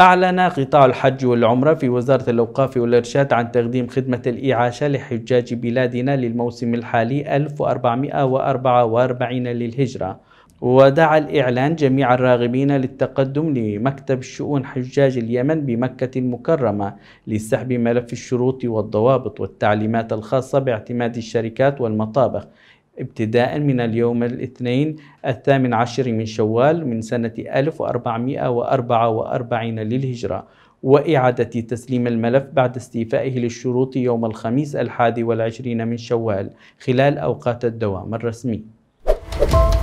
أعلن قطاع الحج والعمرة في وزارة الأوقاف والإرشاد عن تقديم خدمة الإعاشة لحجاج بلادنا للموسم الحالي 1444 للهجرة ودعا الإعلان جميع الراغبين للتقدم لمكتب شؤون حجاج اليمن بمكة المكرمة لسحب ملف الشروط والضوابط والتعليمات الخاصة باعتماد الشركات والمطابخ ابتداء من اليوم الاثنين الثامن عشر من شوال من سنة 1444 للهجرة وإعادة تسليم الملف بعد استيفائه للشروط يوم الخميس الحادي والعشرين من شوال خلال أوقات الدوام الرسمي.